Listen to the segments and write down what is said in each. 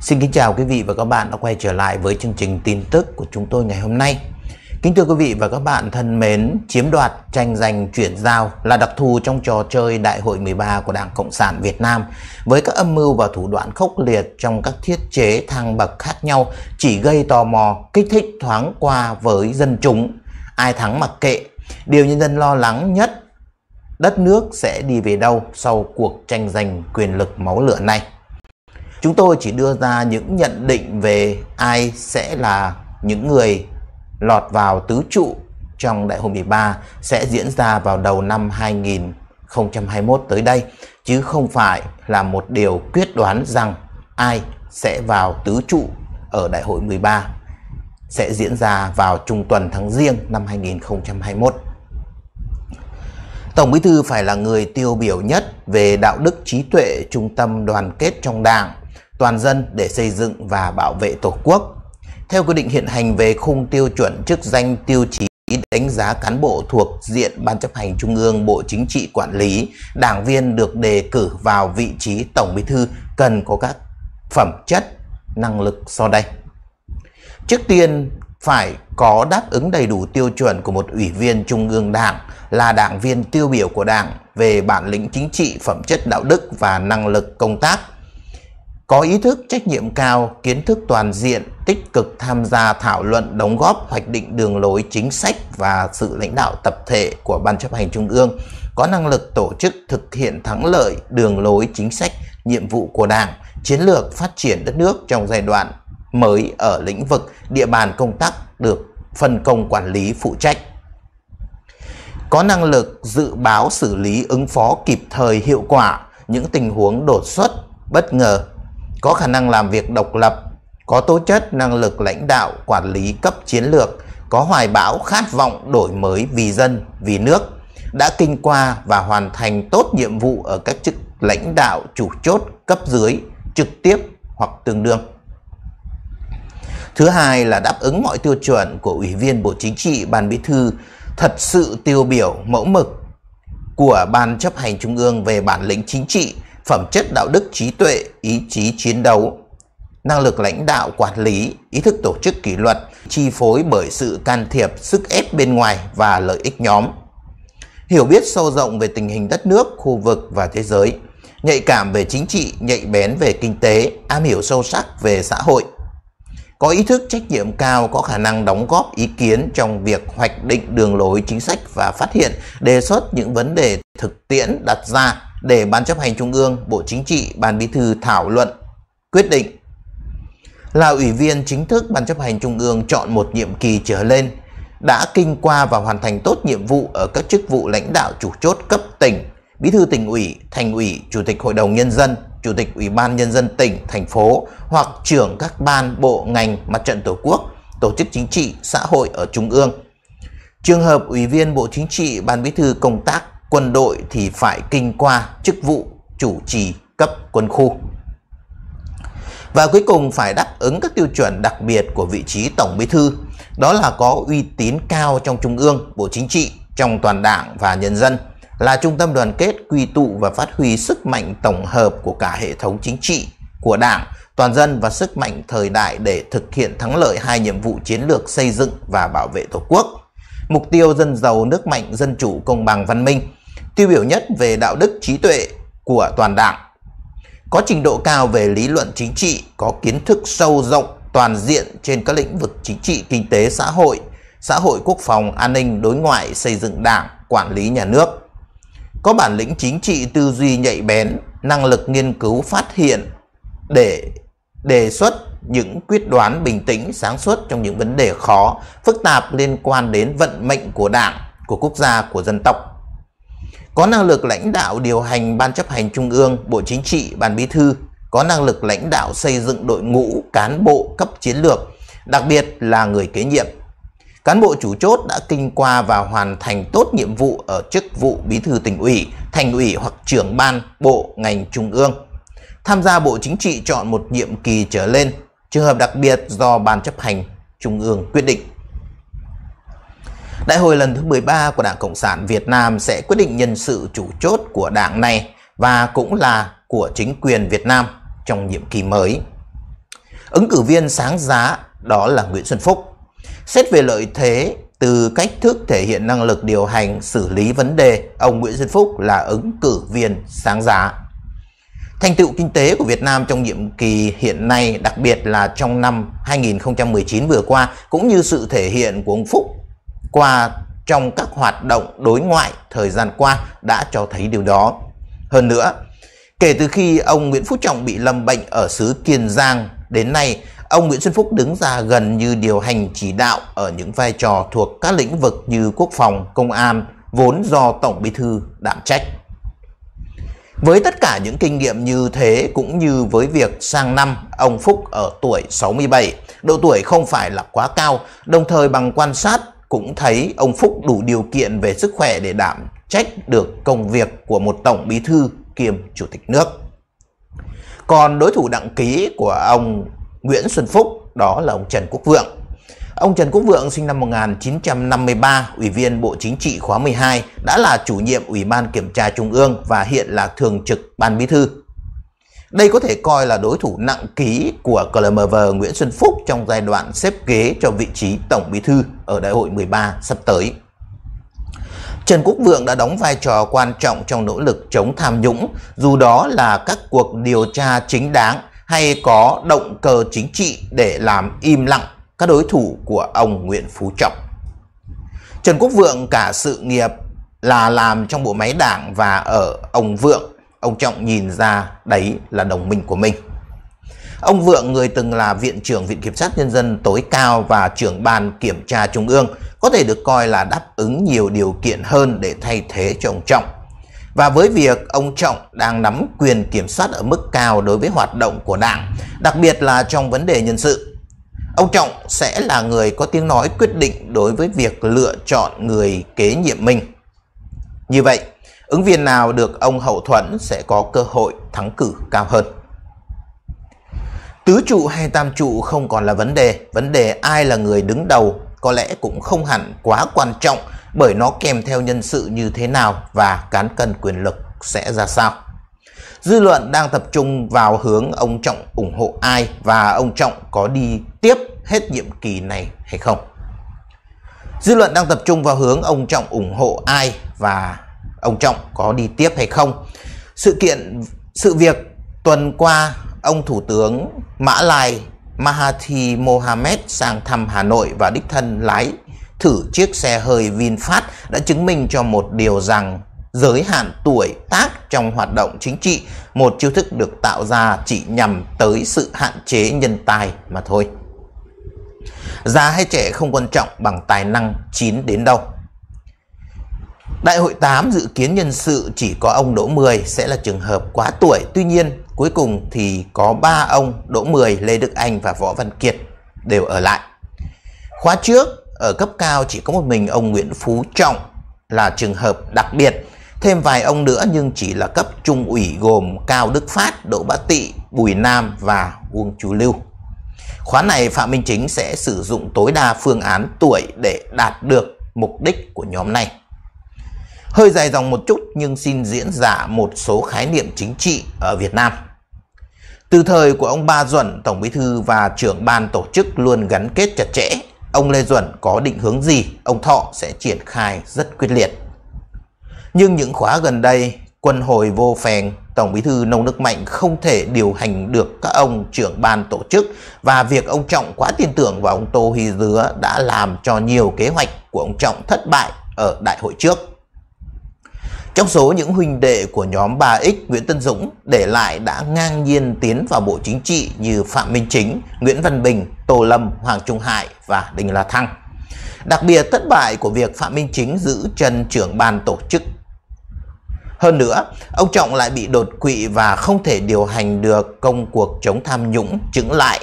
Xin kính chào quý vị và các bạn đã quay trở lại với chương trình tin tức của chúng tôi ngày hôm nay. Kính thưa quý vị và các bạn thân mến, chiếm đoạt, tranh giành, chuyển giao là đặc thù trong trò chơi Đại hội 13 của Đảng Cộng sản Việt Nam với các âm mưu và thủ đoạn khốc liệt trong các thiết chế thang bậc khác nhau chỉ gây tò mò, kích thích thoáng qua với dân chúng. Ai thắng mặc kệ, điều nhân dân lo lắng nhất đất nước sẽ đi về đâu sau cuộc tranh giành quyền lực máu lửa này. Chúng tôi chỉ đưa ra những nhận định về ai sẽ là những người lọt vào tứ trụ trong đại hội 13 sẽ diễn ra vào đầu năm 2021 tới đây, chứ không phải là một điều quyết đoán rằng ai sẽ vào tứ trụ ở đại hội 13 sẽ diễn ra vào trung tuần tháng riêng năm 2021. Tổng Bí thư phải là người tiêu biểu nhất về đạo đức trí tuệ trung tâm đoàn kết trong Đảng toàn dân để xây dựng và bảo vệ Tổ quốc. Theo quy định hiện hành về khung tiêu chuẩn chức danh tiêu chí đánh giá cán bộ thuộc diện Ban chấp hành Trung ương Bộ Chính trị Quản lý, đảng viên được đề cử vào vị trí Tổng Bí thư cần có các phẩm chất, năng lực sau đây. Trước tiên, phải có đáp ứng đầy đủ tiêu chuẩn của một ủy viên Trung ương Đảng là đảng viên tiêu biểu của Đảng về bản lĩnh chính trị, phẩm chất đạo đức và năng lực công tác – có ý thức trách nhiệm cao, kiến thức toàn diện, tích cực tham gia thảo luận đóng góp hoạch định đường lối chính sách và sự lãnh đạo tập thể của Ban chấp hành Trung ương, có năng lực tổ chức thực hiện thắng lợi đường lối chính sách, nhiệm vụ của Đảng, chiến lược phát triển đất nước trong giai đoạn mới ở lĩnh vực địa bàn công tác được phân công quản lý phụ trách có năng lực dự báo xử lý ứng phó kịp thời hiệu quả những tình huống đột xuất bất ngờ có khả năng làm việc độc lập, có tố chất năng lực lãnh đạo, quản lý cấp chiến lược, có hoài bão khát vọng đổi mới vì dân, vì nước, đã kinh qua và hoàn thành tốt nhiệm vụ ở các chức lãnh đạo chủ chốt cấp dưới, trực tiếp hoặc tương đương. Thứ hai là đáp ứng mọi tiêu chuẩn của Ủy viên Bộ Chính trị Ban Bí thư thật sự tiêu biểu mẫu mực của Ban chấp hành Trung ương về bản lĩnh chính trị, phẩm chất đạo đức trí tuệ, ý chí chiến đấu, năng lực lãnh đạo quản lý, ý thức tổ chức kỷ luật, chi phối bởi sự can thiệp, sức ép bên ngoài và lợi ích nhóm. Hiểu biết sâu rộng về tình hình đất nước, khu vực và thế giới, nhạy cảm về chính trị, nhạy bén về kinh tế, am hiểu sâu sắc về xã hội. Có ý thức trách nhiệm cao, có khả năng đóng góp ý kiến trong việc hoạch định đường lối chính sách và phát hiện, đề xuất những vấn đề thực tiễn đặt ra để Ban chấp hành Trung ương, Bộ Chính trị, Ban Bí thư thảo luận, quyết định. Là ủy viên chính thức Ban chấp hành Trung ương chọn một nhiệm kỳ trở lên, đã kinh qua và hoàn thành tốt nhiệm vụ ở các chức vụ lãnh đạo chủ chốt cấp tỉnh, Bí thư tỉnh ủy, thành ủy, chủ tịch hội đồng nhân dân, chủ tịch ủy ban nhân dân tỉnh, thành phố hoặc trưởng các ban, bộ, ngành, mặt trận tổ quốc, tổ chức chính trị, xã hội ở trung ương. Trường hợp ủy viên Bộ Chính trị, Ban Bí thư công tác quân đội thì phải kinh qua chức vụ chủ trì cấp quân khu. Và cuối cùng phải đáp ứng các tiêu chuẩn đặc biệt của vị trí Tổng Bí Thư, đó là có uy tín cao trong Trung ương, Bộ Chính trị, trong toàn đảng và nhân dân, là trung tâm đoàn kết quy tụ và phát huy sức mạnh tổng hợp của cả hệ thống chính trị, của đảng, toàn dân và sức mạnh thời đại để thực hiện thắng lợi hai nhiệm vụ chiến lược xây dựng và bảo vệ Tổ quốc mục tiêu dân giàu, nước mạnh, dân chủ, công bằng, văn minh, tiêu biểu nhất về đạo đức, trí tuệ của toàn đảng. Có trình độ cao về lý luận chính trị, có kiến thức sâu rộng, toàn diện trên các lĩnh vực chính trị, kinh tế, xã hội, xã hội quốc phòng, an ninh, đối ngoại, xây dựng đảng, quản lý nhà nước. Có bản lĩnh chính trị, tư duy nhạy bén, năng lực nghiên cứu phát hiện để đề xuất những quyết đoán bình tĩnh, sáng suốt trong những vấn đề khó, phức tạp liên quan đến vận mệnh của Đảng, của quốc gia, của dân tộc. Có năng lực lãnh đạo điều hành Ban chấp hành Trung ương, Bộ Chính trị, Ban Bí thư, có năng lực lãnh đạo xây dựng đội ngũ cán bộ cấp chiến lược, đặc biệt là người kế nhiệm. Cán bộ chủ chốt đã kinh qua và hoàn thành tốt nhiệm vụ ở chức vụ bí thư tỉnh ủy, thành ủy hoặc trưởng ban, bộ, ngành trung ương tham gia Bộ Chính trị chọn một nhiệm kỳ trở lên, trường hợp đặc biệt do Ban chấp hành Trung ương quyết định. Đại hội lần thứ 13 của Đảng Cộng sản Việt Nam sẽ quyết định nhân sự chủ chốt của đảng này và cũng là của chính quyền Việt Nam trong nhiệm kỳ mới. Ứng cử viên sáng giá đó là Nguyễn Xuân Phúc. Xét về lợi thế từ cách thức thể hiện năng lực điều hành xử lý vấn đề, ông Nguyễn Xuân Phúc là ứng cử viên sáng giá. Thành tựu kinh tế của Việt Nam trong nhiệm kỳ hiện nay, đặc biệt là trong năm 2019 vừa qua, cũng như sự thể hiện của ông Phúc qua trong các hoạt động đối ngoại thời gian qua đã cho thấy điều đó. Hơn nữa, kể từ khi ông Nguyễn Phú Trọng bị lâm bệnh ở xứ Kiên Giang đến nay, ông Nguyễn Xuân Phúc đứng ra gần như điều hành chỉ đạo ở những vai trò thuộc các lĩnh vực như quốc phòng, công an, vốn do Tổng Bí Thư đảm trách. Với tất cả những kinh nghiệm như thế cũng như với việc sang năm ông Phúc ở tuổi 67, độ tuổi không phải là quá cao, đồng thời bằng quan sát cũng thấy ông Phúc đủ điều kiện về sức khỏe để đảm trách được công việc của một tổng bí thư kiêm chủ tịch nước. Còn đối thủ đặng ký của ông Nguyễn Xuân Phúc đó là ông Trần Quốc Vượng. Ông Trần Quốc Vượng sinh năm 1953, Ủy viên Bộ Chính trị khóa 12, đã là chủ nhiệm Ủy ban Kiểm tra Trung ương và hiện là Thường trực Ban Bí Thư. Đây có thể coi là đối thủ nặng ký của CLMV Nguyễn Xuân Phúc trong giai đoạn xếp ghế cho vị trí Tổng Bí Thư ở Đại hội 13 sắp tới. Trần Quốc Vượng đã đóng vai trò quan trọng trong nỗ lực chống tham nhũng, dù đó là các cuộc điều tra chính đáng hay có động cơ chính trị để làm im lặng các đối thủ của ông Nguyễn Phú Trọng. Trần Quốc Vượng cả sự nghiệp là làm trong bộ máy đảng và ở ông Vượng, ông Trọng nhìn ra đấy là đồng minh của mình. Ông Vượng người từng là Viện trưởng Viện Kiểm sát Nhân dân tối cao và trưởng ban kiểm tra Trung ương có thể được coi là đáp ứng nhiều điều kiện hơn để thay thế cho ông Trọng. Và với việc ông Trọng đang nắm quyền kiểm soát ở mức cao đối với hoạt động của đảng, đặc biệt là trong vấn đề nhân sự, Ông Trọng sẽ là người có tiếng nói quyết định đối với việc lựa chọn người kế nhiệm mình. Như vậy, ứng viên nào được ông hậu thuẫn sẽ có cơ hội thắng cử cao hơn. Tứ trụ hay tam trụ không còn là vấn đề, vấn đề ai là người đứng đầu có lẽ cũng không hẳn quá quan trọng bởi nó kèm theo nhân sự như thế nào và cán cân quyền lực sẽ ra sao dư luận đang tập trung vào hướng ông Trọng ủng hộ ai và ông Trọng có đi tiếp hết nhiệm kỳ này hay không. Dư luận đang tập trung vào hướng ông Trọng ủng hộ ai và ông Trọng có đi tiếp hay không. Sự kiện sự việc tuần qua ông Thủ tướng Mã Lai Mahathir Mohamed sang thăm Hà Nội và đích thân lái thử chiếc xe hơi VinFast đã chứng minh cho một điều rằng giới hạn tuổi tác trong hoạt động chính trị, một chiêu thức được tạo ra chỉ nhằm tới sự hạn chế nhân tài mà thôi. Già hay trẻ không quan trọng bằng tài năng chín đến đâu. Đại hội 8 dự kiến nhân sự chỉ có ông Đỗ mười sẽ là trường hợp quá tuổi. Tuy nhiên, cuối cùng thì có ba ông Đỗ mười Lê Đức Anh và Võ Văn Kiệt đều ở lại. Khóa trước, ở cấp cao chỉ có một mình ông Nguyễn Phú Trọng là trường hợp đặc biệt Thêm vài ông nữa nhưng chỉ là cấp trung ủy gồm Cao Đức Phát, Đỗ Bá Tị, Bùi Nam và Uông Chú Lưu. Khóa này Phạm Minh Chính sẽ sử dụng tối đa phương án tuổi để đạt được mục đích của nhóm này. Hơi dài dòng một chút nhưng xin diễn giả một số khái niệm chính trị ở Việt Nam. Từ thời của ông Ba Duẩn, Tổng Bí Thư và trưởng ban tổ chức luôn gắn kết chặt chẽ. Ông Lê Duẩn có định hướng gì, ông Thọ sẽ triển khai rất quyết liệt. Nhưng những khóa gần đây, quân hồi vô phèn, Tổng bí thư Nông Đức Mạnh không thể điều hành được các ông trưởng ban tổ chức và việc ông Trọng quá tin tưởng vào ông Tô Hy Dứa đã làm cho nhiều kế hoạch của ông Trọng thất bại ở đại hội trước. Trong số những huynh đệ của nhóm 3X Nguyễn Tân Dũng để lại đã ngang nhiên tiến vào Bộ Chính trị như Phạm Minh Chính, Nguyễn Văn Bình, Tô Lâm, Hoàng Trung Hải và Đinh La Thăng. Đặc biệt thất bại của việc Phạm Minh Chính giữ chân trưởng ban tổ chức hơn nữa, ông Trọng lại bị đột quỵ và không thể điều hành được công cuộc chống tham nhũng chứng lại.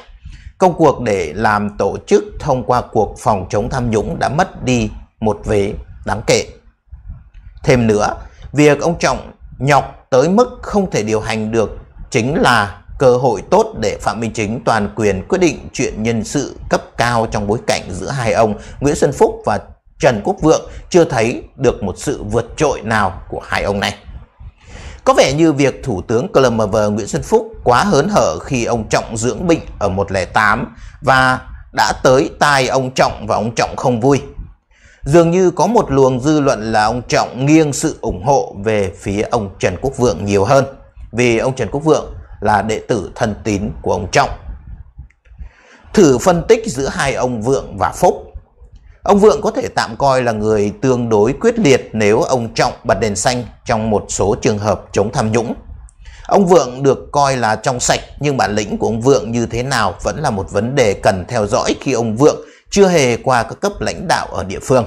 Công cuộc để làm tổ chức thông qua cuộc phòng chống tham nhũng đã mất đi một vế đáng kể. Thêm nữa, việc ông Trọng nhọc tới mức không thể điều hành được chính là cơ hội tốt để Phạm Minh Chính toàn quyền quyết định chuyện nhân sự cấp cao trong bối cảnh giữa hai ông Nguyễn Xuân Phúc và Trần Quốc Vượng chưa thấy được một sự vượt trội nào của hai ông này. Có vẻ như việc Thủ tướng Clomer Nguyễn Xuân Phúc quá hớn hở khi ông Trọng dưỡng bệnh ở 108 và đã tới tai ông Trọng và ông Trọng không vui. Dường như có một luồng dư luận là ông Trọng nghiêng sự ủng hộ về phía ông Trần Quốc Vượng nhiều hơn vì ông Trần Quốc Vượng là đệ tử thân tín của ông Trọng. Thử phân tích giữa hai ông Vượng và Phúc Ông Vượng có thể tạm coi là người tương đối quyết liệt nếu ông Trọng bật đèn xanh trong một số trường hợp chống tham nhũng. Ông Vượng được coi là trong sạch nhưng bản lĩnh của ông Vượng như thế nào vẫn là một vấn đề cần theo dõi khi ông Vượng chưa hề qua các cấp lãnh đạo ở địa phương.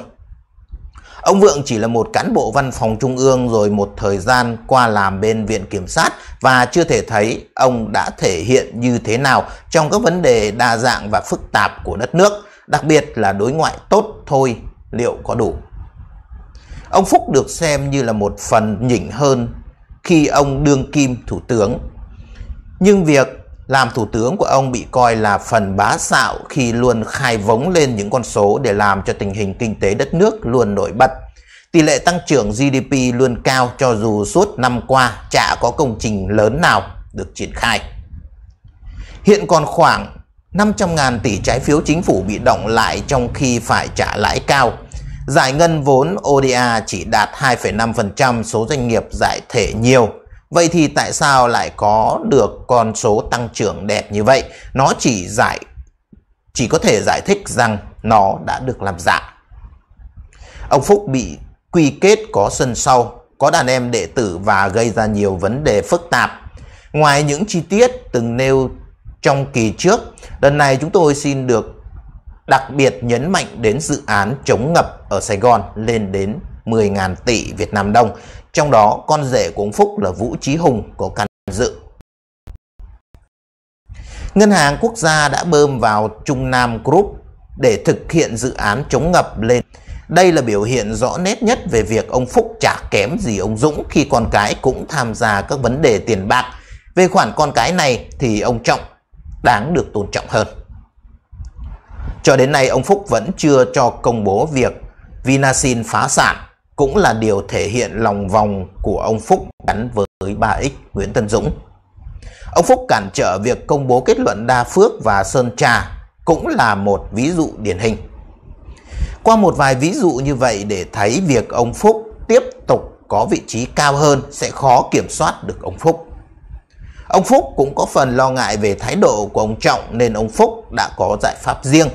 Ông Vượng chỉ là một cán bộ văn phòng trung ương rồi một thời gian qua làm bên viện kiểm sát và chưa thể thấy ông đã thể hiện như thế nào trong các vấn đề đa dạng và phức tạp của đất nước đặc biệt là đối ngoại tốt thôi liệu có đủ. Ông Phúc được xem như là một phần nhỉnh hơn khi ông đương kim thủ tướng. Nhưng việc làm thủ tướng của ông bị coi là phần bá xạo khi luôn khai vống lên những con số để làm cho tình hình kinh tế đất nước luôn nổi bật. Tỷ lệ tăng trưởng GDP luôn cao cho dù suốt năm qua chả có công trình lớn nào được triển khai. Hiện còn khoảng 500.000 tỷ trái phiếu chính phủ bị động lại trong khi phải trả lãi cao. Giải ngân vốn ODA chỉ đạt 2,5% số doanh nghiệp giải thể nhiều. Vậy thì tại sao lại có được con số tăng trưởng đẹp như vậy? Nó chỉ giải chỉ có thể giải thích rằng nó đã được làm giả. Ông Phúc bị quy kết có sân sau, có đàn em đệ tử và gây ra nhiều vấn đề phức tạp. Ngoài những chi tiết từng nêu trong kỳ trước. Lần này chúng tôi xin được đặc biệt nhấn mạnh đến dự án chống ngập ở Sài Gòn lên đến 10.000 tỷ Việt Nam đồng. Trong đó con rể của ông Phúc là Vũ Trí Hùng có căn dự. Ngân hàng Quốc gia đã bơm vào Trung Nam Group để thực hiện dự án chống ngập lên. Đây là biểu hiện rõ nét nhất về việc ông Phúc chả kém gì ông Dũng khi con cái cũng tham gia các vấn đề tiền bạc. Về khoản con cái này thì ông Trọng đáng được tôn trọng hơn. Cho đến nay, ông Phúc vẫn chưa cho công bố việc Vinasin phá sản cũng là điều thể hiện lòng vòng của ông Phúc gắn với 3X Nguyễn Tân Dũng. Ông Phúc cản trở việc công bố kết luận Đa Phước và Sơn Trà cũng là một ví dụ điển hình. Qua một vài ví dụ như vậy để thấy việc ông Phúc tiếp tục có vị trí cao hơn sẽ khó kiểm soát được ông Phúc. Ông Phúc cũng có phần lo ngại về thái độ của ông Trọng nên ông Phúc đã có giải pháp riêng.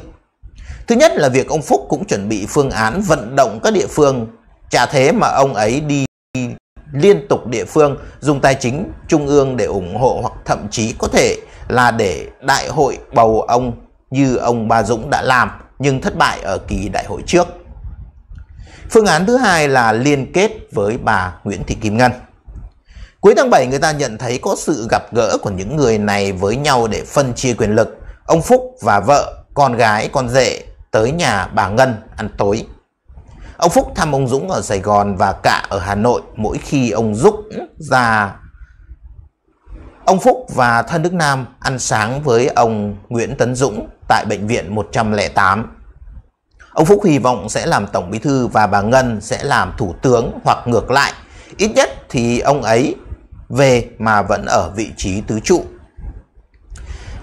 Thứ nhất là việc ông Phúc cũng chuẩn bị phương án vận động các địa phương. Chả thế mà ông ấy đi liên tục địa phương dùng tài chính trung ương để ủng hộ hoặc thậm chí có thể là để đại hội bầu ông như ông Ba Dũng đã làm nhưng thất bại ở kỳ đại hội trước. Phương án thứ hai là liên kết với bà Nguyễn Thị Kim Ngân. Cuối tháng 7 người ta nhận thấy có sự gặp gỡ của những người này với nhau để phân chia quyền lực. Ông Phúc và vợ, con gái, con rể tới nhà bà Ngân ăn tối. Ông Phúc thăm ông Dũng ở Sài Gòn và cả ở Hà Nội mỗi khi ông Dũng ra Ông Phúc và thân Đức Nam ăn sáng với ông Nguyễn Tấn Dũng tại bệnh viện 108. Ông Phúc hy vọng sẽ làm Tổng Bí Thư và bà Ngân sẽ làm Thủ tướng hoặc ngược lại. Ít nhất thì ông ấy về mà vẫn ở vị trí tứ trụ.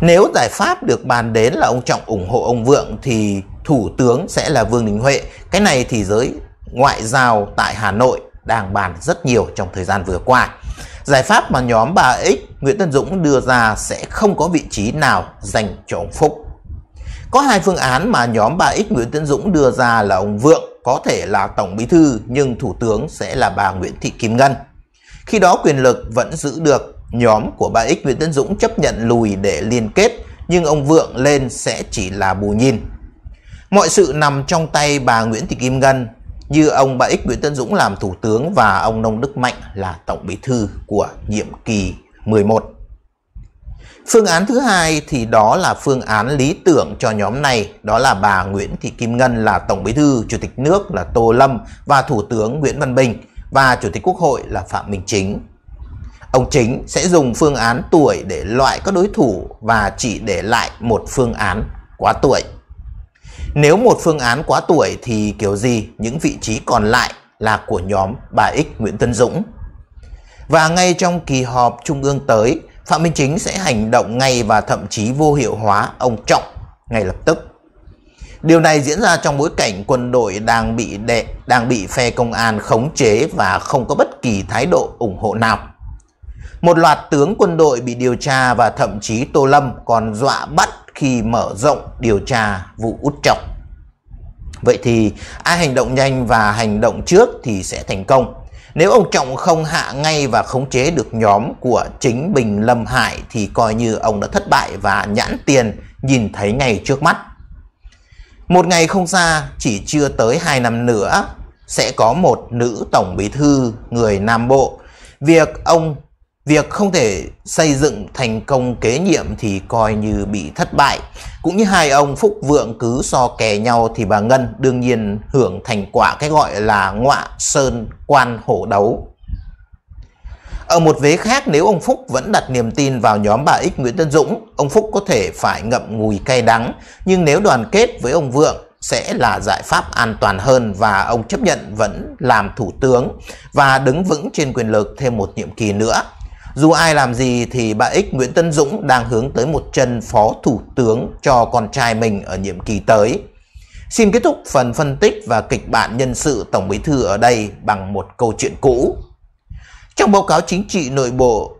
Nếu giải pháp được bàn đến là ông Trọng ủng hộ ông Vượng thì thủ tướng sẽ là Vương Đình Huệ. Cái này thì giới ngoại giao tại Hà Nội đang bàn rất nhiều trong thời gian vừa qua. Giải pháp mà nhóm bà X Nguyễn Tân Dũng đưa ra sẽ không có vị trí nào dành cho ông Phúc. Có hai phương án mà nhóm bà X Nguyễn Tân Dũng đưa ra là ông Vượng có thể là Tổng Bí Thư nhưng Thủ tướng sẽ là bà Nguyễn Thị Kim Ngân. Khi đó quyền lực vẫn giữ được. Nhóm của 3X Nguyễn Tấn Dũng chấp nhận lùi để liên kết, nhưng ông Vượng lên sẽ chỉ là bù nhìn. Mọi sự nằm trong tay bà Nguyễn Thị Kim Ngân, như ông 3X Nguyễn Tấn Dũng làm Thủ tướng và ông Nông Đức Mạnh là Tổng Bí Thư của nhiệm kỳ 11. Phương án thứ hai thì đó là phương án lý tưởng cho nhóm này, đó là bà Nguyễn Thị Kim Ngân là Tổng Bí thư, Chủ tịch nước là Tô Lâm và Thủ tướng Nguyễn Văn Bình và Chủ tịch Quốc hội là Phạm Minh Chính. Ông Chính sẽ dùng phương án tuổi để loại các đối thủ và chỉ để lại một phương án quá tuổi. Nếu một phương án quá tuổi thì kiểu gì những vị trí còn lại là của nhóm bà X Nguyễn Tân Dũng. Và ngay trong kỳ họp trung ương tới, Phạm Minh Chính sẽ hành động ngay và thậm chí vô hiệu hóa ông Trọng ngay lập tức. Điều này diễn ra trong bối cảnh quân đội đang bị đệ, đang bị phe công an khống chế và không có bất kỳ thái độ ủng hộ nào. Một loạt tướng quân đội bị điều tra và thậm chí Tô Lâm còn dọa bắt khi mở rộng điều tra vụ út trọng. Vậy thì ai hành động nhanh và hành động trước thì sẽ thành công. Nếu ông Trọng không hạ ngay và khống chế được nhóm của chính Bình Lâm Hải thì coi như ông đã thất bại và nhãn tiền nhìn thấy ngay trước mắt. Một ngày không xa, chỉ chưa tới 2 năm nữa, sẽ có một nữ tổng bí thư người Nam Bộ. Việc ông việc không thể xây dựng thành công kế nhiệm thì coi như bị thất bại. Cũng như hai ông Phúc Vượng cứ so kè nhau thì bà Ngân đương nhiên hưởng thành quả cái gọi là ngọa sơn quan hổ đấu. Ở một vế khác nếu ông Phúc vẫn đặt niềm tin vào nhóm bà x Nguyễn Tân Dũng, ông Phúc có thể phải ngậm ngùi cay đắng, nhưng nếu đoàn kết với ông Vượng sẽ là giải pháp an toàn hơn và ông chấp nhận vẫn làm thủ tướng và đứng vững trên quyền lực thêm một nhiệm kỳ nữa. Dù ai làm gì thì bà x Nguyễn Tân Dũng đang hướng tới một chân phó thủ tướng cho con trai mình ở nhiệm kỳ tới. Xin kết thúc phần phân tích và kịch bản nhân sự Tổng Bí Thư ở đây bằng một câu chuyện cũ trong báo cáo chính trị nội bộ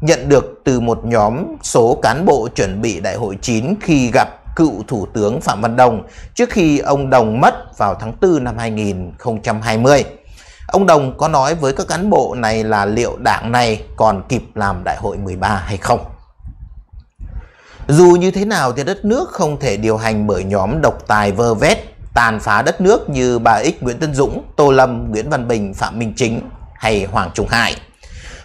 nhận được từ một nhóm số cán bộ chuẩn bị đại hội 9 khi gặp cựu Thủ tướng Phạm Văn Đồng trước khi ông Đồng mất vào tháng 4 năm 2020. Ông Đồng có nói với các cán bộ này là liệu đảng này còn kịp làm đại hội 13 hay không? Dù như thế nào thì đất nước không thể điều hành bởi nhóm độc tài vơ vét, tàn phá đất nước như bà x Nguyễn Tân Dũng, Tô Lâm, Nguyễn Văn Bình, Phạm Minh Chính, hay Hoàng Trung Hải.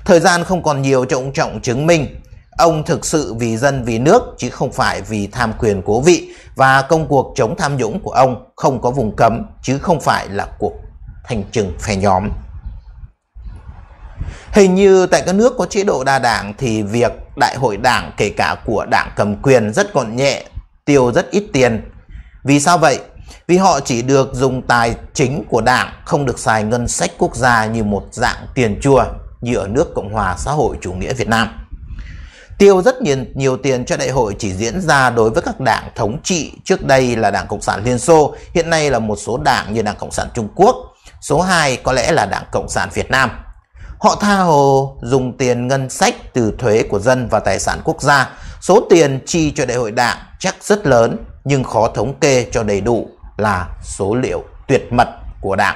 Thời gian không còn nhiều cho ông Trọng chứng minh ông thực sự vì dân vì nước chứ không phải vì tham quyền cố vị và công cuộc chống tham nhũng của ông không có vùng cấm chứ không phải là cuộc thành trừng phe nhóm. Hình như tại các nước có chế độ đa đảng thì việc đại hội đảng kể cả của đảng cầm quyền rất còn nhẹ, tiêu rất ít tiền. Vì sao vậy? Vì họ chỉ được dùng tài chính của đảng, không được xài ngân sách quốc gia như một dạng tiền chùa như ở nước Cộng hòa xã hội chủ nghĩa Việt Nam. Tiêu rất nhiều, nhiều tiền cho đại hội chỉ diễn ra đối với các đảng thống trị, trước đây là Đảng Cộng sản Liên Xô, hiện nay là một số đảng như Đảng Cộng sản Trung Quốc, số 2 có lẽ là Đảng Cộng sản Việt Nam. Họ tha hồ dùng tiền ngân sách từ thuế của dân và tài sản quốc gia, số tiền chi cho đại hội đảng chắc rất lớn nhưng khó thống kê cho đầy đủ là số liệu tuyệt mật của Đảng.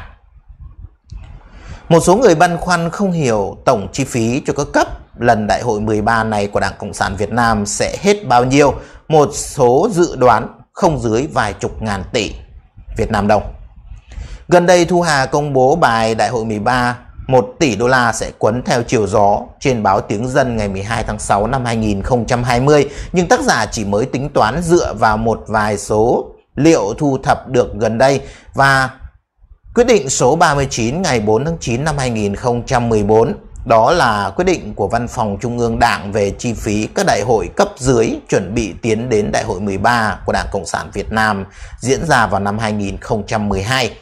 Một số người băn khoăn không hiểu tổng chi phí cho các cấp lần đại hội 13 này của Đảng Cộng sản Việt Nam sẽ hết bao nhiêu, một số dự đoán không dưới vài chục ngàn tỷ Việt Nam đồng. Gần đây Thu Hà công bố bài Đại hội 13 1 tỷ đô la sẽ quấn theo chiều gió trên báo Tiếng Dân ngày 12 tháng 6 năm 2020, nhưng tác giả chỉ mới tính toán dựa vào một vài số liệu thu thập được gần đây và quyết định số 39 ngày 4 tháng 9 năm 2014 đó là quyết định của Văn phòng Trung ương Đảng về chi phí các đại hội cấp dưới chuẩn bị tiến đến Đại hội 13 của Đảng Cộng sản Việt Nam diễn ra vào năm 2012.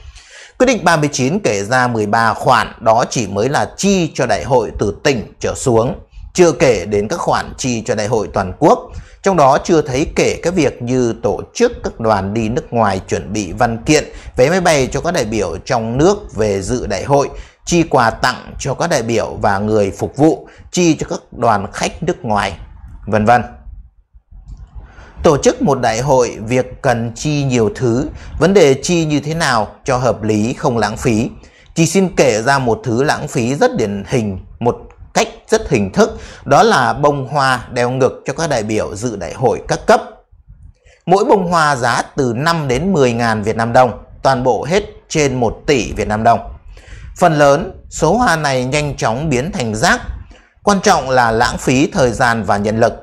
Quyết định 39 kể ra 13 khoản đó chỉ mới là chi cho đại hội từ tỉnh trở xuống, chưa kể đến các khoản chi cho đại hội toàn quốc. Trong đó chưa thấy kể các việc như tổ chức các đoàn đi nước ngoài chuẩn bị văn kiện, vé máy bay cho các đại biểu trong nước về dự đại hội, chi quà tặng cho các đại biểu và người phục vụ, chi cho các đoàn khách nước ngoài, vân vân. Tổ chức một đại hội, việc cần chi nhiều thứ, vấn đề chi như thế nào cho hợp lý không lãng phí. Chỉ xin kể ra một thứ lãng phí rất điển hình, một cách rất hình thức đó là bông hoa đeo ngực cho các đại biểu dự đại hội các cấp. Mỗi bông hoa giá từ 5 đến 10 ngàn Việt Nam đồng, toàn bộ hết trên 1 tỷ Việt Nam đồng. Phần lớn, số hoa này nhanh chóng biến thành rác, quan trọng là lãng phí thời gian và nhân lực.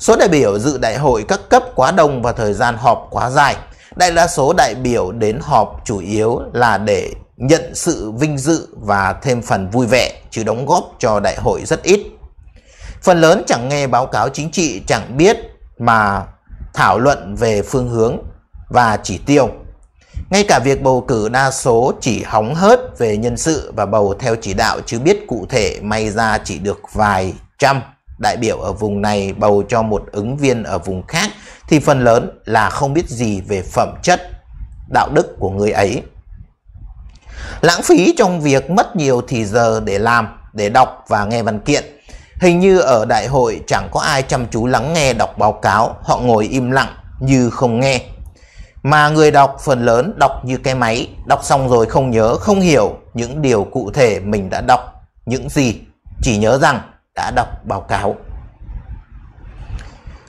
Số đại biểu dự đại hội các cấp quá đông và thời gian họp quá dài. Đại đa số đại biểu đến họp chủ yếu là để nhận sự vinh dự và thêm phần vui vẻ chứ đóng góp cho đại hội rất ít. Phần lớn chẳng nghe báo cáo chính trị chẳng biết mà thảo luận về phương hướng và chỉ tiêu. Ngay cả việc bầu cử đa số chỉ hóng hớt về nhân sự và bầu theo chỉ đạo chứ biết cụ thể may ra chỉ được vài trăm đại biểu ở vùng này bầu cho một ứng viên ở vùng khác thì phần lớn là không biết gì về phẩm chất, đạo đức của người ấy lãng phí trong việc mất nhiều thì giờ để làm, để đọc và nghe văn kiện. Hình như ở đại hội chẳng có ai chăm chú lắng nghe đọc báo cáo, họ ngồi im lặng như không nghe. Mà người đọc phần lớn đọc như cái máy, đọc xong rồi không nhớ, không hiểu những điều cụ thể mình đã đọc, những gì, chỉ nhớ rằng đã đọc báo cáo.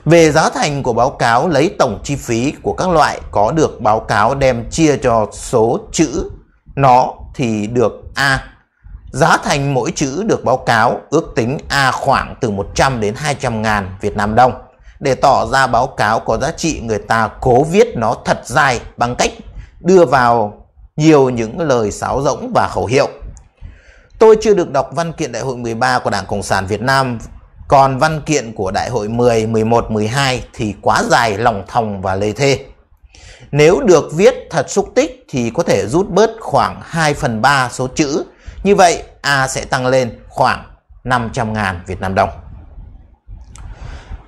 Về giá thành của báo cáo lấy tổng chi phí của các loại có được báo cáo đem chia cho số chữ nó thì được A. Giá thành mỗi chữ được báo cáo ước tính A khoảng từ 100 đến 200 ngàn Việt Nam đồng. Để tỏ ra báo cáo có giá trị người ta cố viết nó thật dài bằng cách đưa vào nhiều những lời sáo rỗng và khẩu hiệu. Tôi chưa được đọc văn kiện đại hội 13 của Đảng Cộng sản Việt Nam, còn văn kiện của đại hội 10, 11, 12 thì quá dài, lòng thòng và lê thê. Nếu được viết thật xúc tích thì có thể rút bớt khoảng 2 phần 3 số chữ. Như vậy A sẽ tăng lên khoảng 500 ngàn Việt Nam đồng.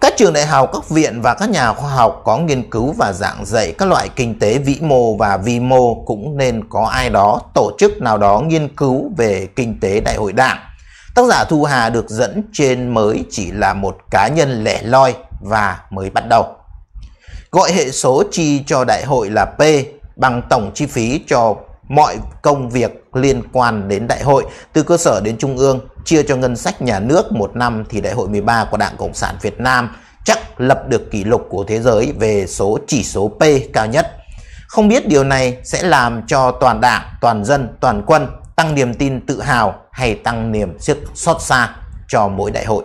Các trường đại học, các viện và các nhà khoa học có nghiên cứu và giảng dạy các loại kinh tế vĩ mô và vi mô cũng nên có ai đó, tổ chức nào đó nghiên cứu về kinh tế đại hội đảng. Tác giả Thu Hà được dẫn trên mới chỉ là một cá nhân lẻ loi và mới bắt đầu. Gọi hệ số chi cho đại hội là P bằng tổng chi phí cho mọi công việc liên quan đến đại hội từ cơ sở đến trung ương chia cho ngân sách nhà nước một năm thì đại hội 13 của Đảng Cộng sản Việt Nam chắc lập được kỷ lục của thế giới về số chỉ số P cao nhất. Không biết điều này sẽ làm cho toàn đảng, toàn dân, toàn quân tăng niềm tin tự hào hay tăng niềm sức xót xa cho mỗi đại hội.